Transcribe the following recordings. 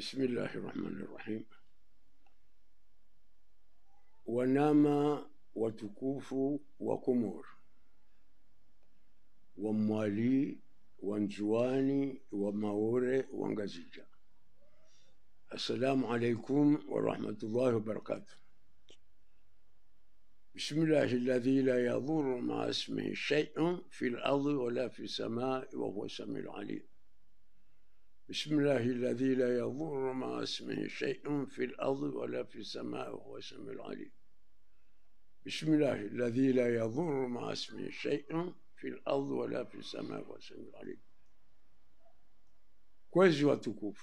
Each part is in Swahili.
بسم الله الرحمن الرحيم ونام وتكوف وكمور وموالي وانجواني وماوري وانجزيجا السلام عليكم ورحمة الله وبركاته بسم الله الذي لا يضر مع اسمه شيء في الأرض ولا في السماء وهو السميع العليم بسم الله الذي لا يضر مع اسمه شيء في الأرض ولا في السماء وهو السميع العليم بسم الله الذي لا يضر مع اسمه شيء في الأرض ولا في السماء وهو السميع العليم كويس وتكوف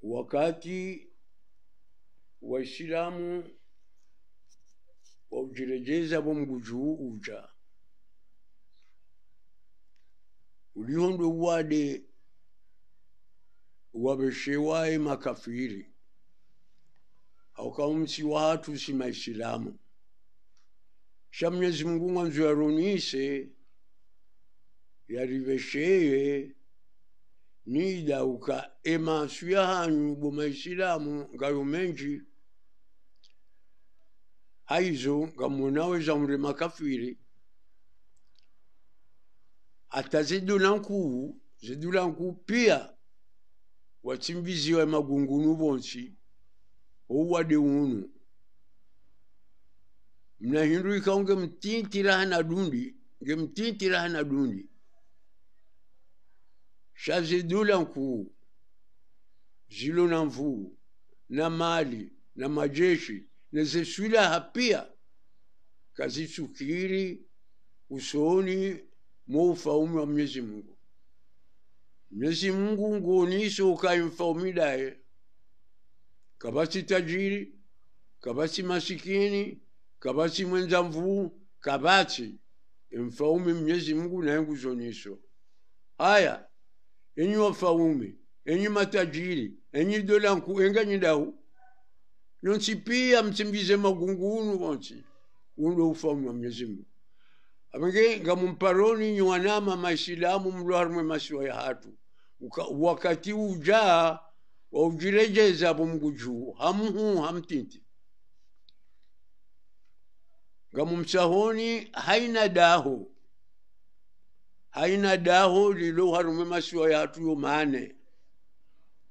وكاتي وإسلام waujerejeza bo وجاه ndo wade wabeshewaye makafiri haukaumsi watu si maislamu sha mnyezi mungu ng'anzu yarunise yarivesheye nida uka emasu ya hanyu bo maislamu ngayo menji haizo ngamunaweza mre makafiri zidula nkuu pia watsimbiziwe magungunu bonsi ouwade unu mna hindu ikawu na dundi ngemtintiraha na dundi shazidulanku zilo na mvuu na mali na majeshi na zesilaha pia kazisukiri usoni moufaumi wa mnyezi mungu mnyezi mungu ngoni iso ukai mfaumi daye kabasi tajiri kabasi masikini kabasi mwenza mvuu kabasi emfaumi mnyezi mungu naenguzoniso haya enyi wafaumi enyi matajiri enyi dola nku enganyidau nonsi pia msimbize magungunu vonsi undo ufaumi wa mnyezi mungu amenge ngamumparoni nywanama maisilamu mlwarmwe masiwa ya hatu Uka, wakati ujaa waujirejeza ujirejeza mungu hamhu hamtinti ngamumsahoni haina daho haina daho lilo harume masiwa ya hatu yo mane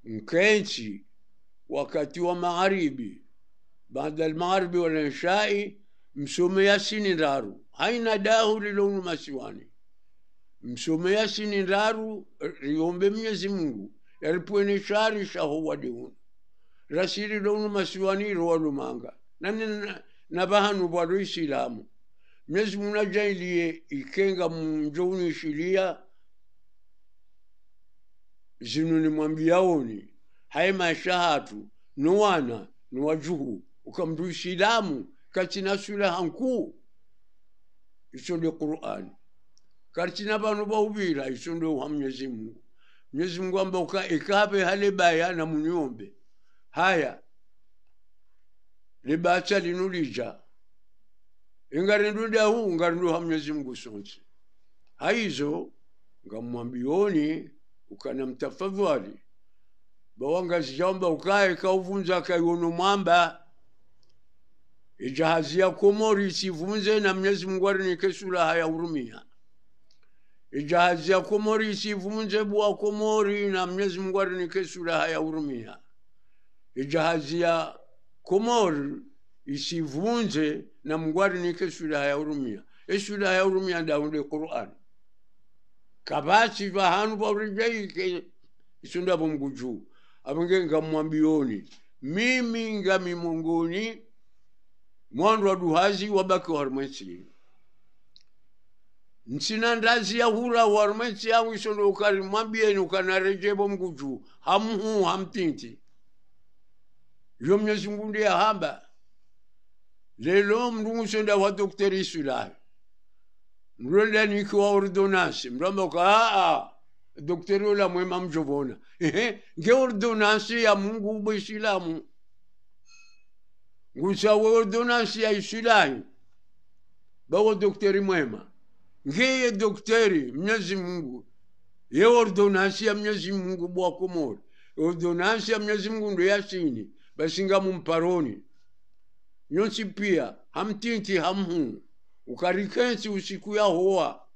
nkenchi wakati wa magharibi baada almagharibi walinshai msomea sini ndaru haina dahu lilonuma masiwani msomea sini ndaru riombe mnyezi mungu yalipweni shari shahowadihunu rasiri lonuma siwani irowalumanga nani nabahanu bwalo isilamu mnyezi mungu najailiye ikenga mnjouni shilia zinu ni mwambiaoni haye maisha hatu nowana nuwajuhu wajuhu isilamu katina sula hanku isonde Qur'an katina banu bahubira isonde wa Mwenyezi Mungu Mwenyezi Mungu ambao ikabe hale baya na munyombe haya libacha linulija ingarindu dahu ngarindu ha Mwenyezi Mungu sonse haizo ngamwambioni ukanamtafadhali bawanga zijamba ukae kauvunza kaiwono mwamba Ijahazi ya Komori isivunze na Mwenyezi Mungu arinike sulaha ya hurumia. Ijahazi ya Komori isivunze bwa Komori na Mwenyezi Mungu arinike sulaha ya hurumia. Ijahazi ya Komori isivunze na Mungu arinike sulaha ya hurumia. Esulaha ya hurumia ndaunde Qur'an. Kabasi vahanu pa urijai isunda Abungenga Abenge Mimi ngami munguni mwandu waduhazi wabaki warumwechi nsina ndazi yahura warumwechi awisondo ukari mwabieni ukanarejebo mguju hamuhu hamtinti yo mnyezi mungu ya hamba lelo mndungusonda wa dokteri isulahi mlonda wa ordonansi mlamba ka aa dokteri ola mwema mjovona nge ordonansi ya mungu ubesilamu ngusa ordonansi ya isilayo bawo dokteri mwema ngeye dokteri mnyezi Mungu ye ordonansi ya mnyezi Mungu bwakomori ordonansi ya mnyezi Mungu ndo yasini basinga mumparoni nyonsi pia hamtinti hamhu ukarikensi usiku hoa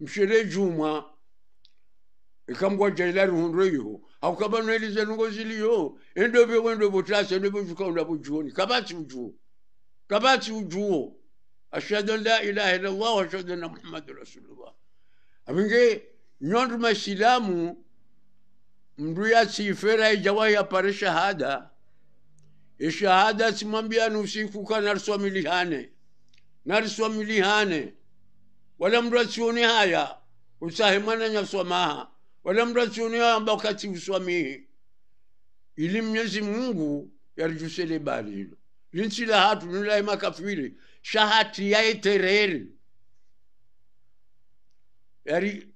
mshere jumwa ekambwa jailari hundoiho haukabanoeleza nongoziliyo endove wendo botasa endove vukaunda vujuoni kabatsi ujuo kabatsi ujuo ashhadu an la ilaha illallah ashhadu anna muhammadu rasulullah avinge nyondu masilamu mndu yatsifera ijawahi apare shahada eshahada simwambia nusikuka nariswamilihane nariswamilihane wala mndu asione haya usahe mwana nyaswamaha wala mrasuniamba wakati uswamihi ili mnyezi mungu yalijusele bali hilo linsila hatu nilaye makafiri shahati yaetereri tereri yari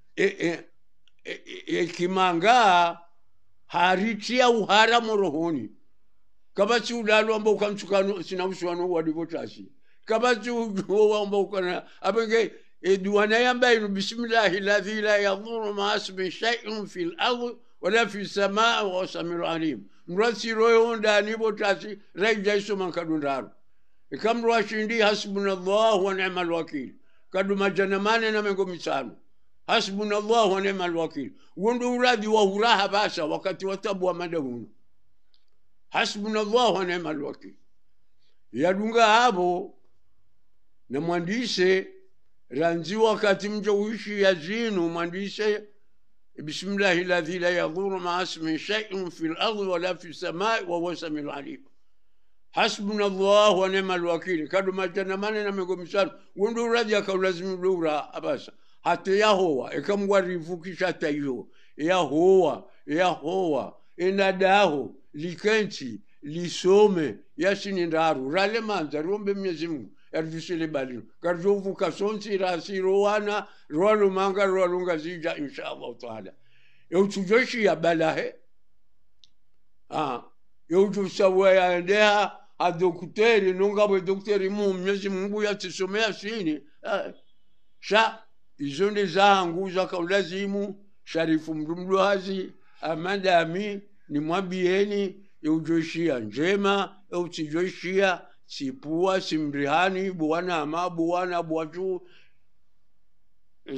ekimanga e, e, e, haritia uhara morohoni kabasi udalo amba ukamchukano sina uswano wadivotasi kabasi uwo amba ukana apenge duana yambaino bismillahi ladhi la yadhuru maasmi shaiun fi lardi wala fi samaa wasamiru alim mrwasiroyo ondanibo tasi raijaisoman kadundaru ikamrwashindi hasbunallah wa nema lwakili kadumajanamane na mengo misano hasbunallah wa nema lwakili uwondo uradhi wa huraha basa wakati watabu wa madawuno hasbunallah wa nema lwakili yadunga abo namwandise ranzi wakati mjo uishi zinu mwandise bismillahi ladhi la yadhuru maa shaiun fi lardi wala fi samai wahuwa samiu lalim hasbuna llah wa nema lwakili majana mane na migomisano wundu uradhi akaulazimu lura abasa hata yahowa ikamwarivukisha taiyo yahowa yahowa inadaho likenchi lisome yasini ndaru rale manza riombe mwenyezi mungu yarifisile balilo karitufu kasonsira asirowana rwano manga rwalunga zija insha allahu taala eutujoshia balahe ah eutusawayandeha adokteri nungabwe dokteri mu mnyezi mungu yatisomea sini ah. sha izo ndi zangu zakaulazimu sharifu mdumdwazi amadami ni nimwabieni eujoshia njema eutijoshia sipua simbrihani buwana ma buwana buwachu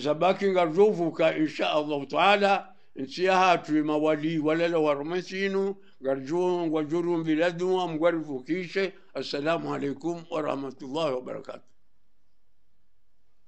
zabaki ngarjufuka insha allahu taala nsiyaha twima wali walala warmasinu ngarjuhum ngwajurum biladum ngwarifukishe assalamu alaikum warahmatullahi wabarakatu